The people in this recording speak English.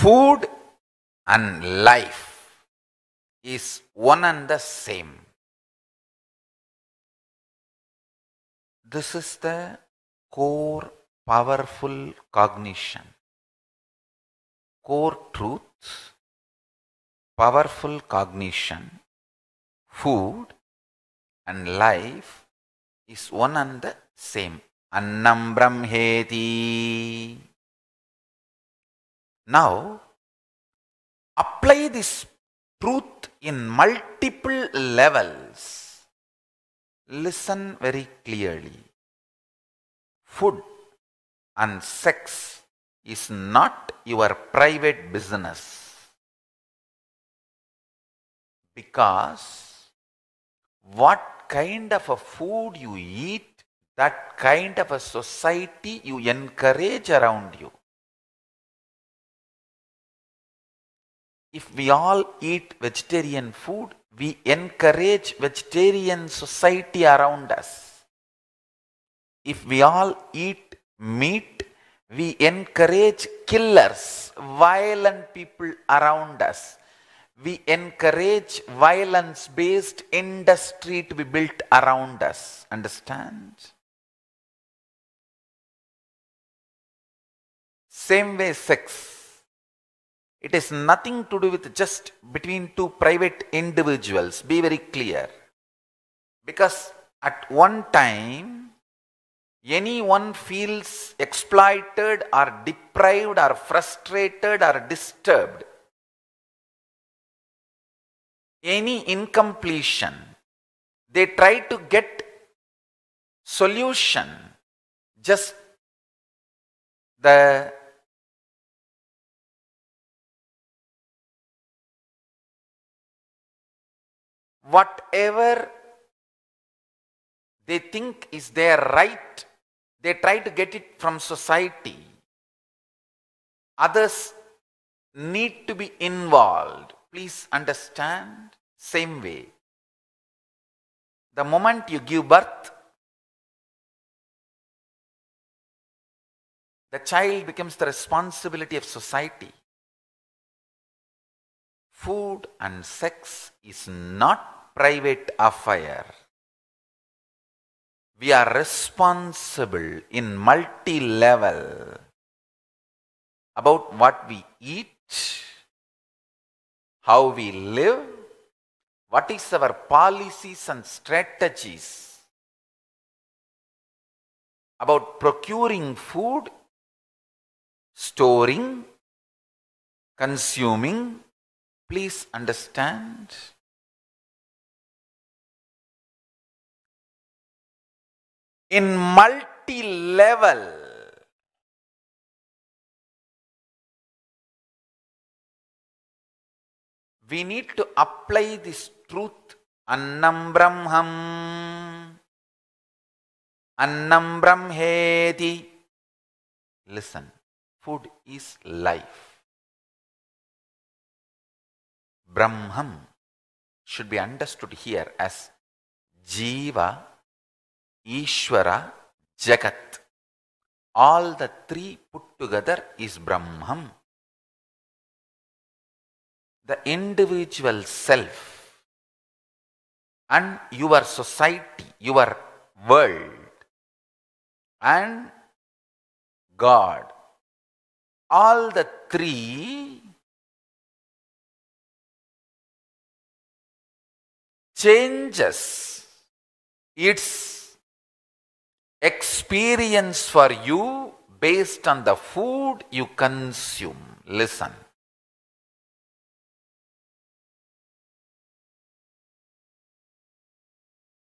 food and life is one and the same. This is the core powerful cognition, core truth, powerful cognition, food and life is one and the same. Annam Brahmeti. Now, apply this truth in multiple levels. Listen very clearly. Food and sex is not your private business because what kind of a food you eat, that kind of a society you encourage around you. if we all eat vegetarian food, we encourage vegetarian society around us. If we all eat meat, we encourage killers, violent people around us. We encourage violence based industry to be built around us. Understand? Same way, sex it is nothing to do with just between two private individuals. Be very clear. Because at one time, anyone feels exploited or deprived or frustrated or disturbed. Any incompletion, they try to get solution just the whatever they think is their right, they try to get it from society. Others need to be involved. Please understand, same way. The moment you give birth, the child becomes the responsibility of society. Food and sex is not private affair. We are responsible in multi level about what we eat, how we live, what is our policies and strategies about procuring food, storing, consuming. Please understand in multi level we need to apply this truth annam brahmam annam Brahmeti." listen food is life brahmam should be understood here as jiva Ishvara, Jagat. All the three put together is Brahman. The individual self and your society, your world and God. All the three changes its experience for you based on the food you consume. Listen.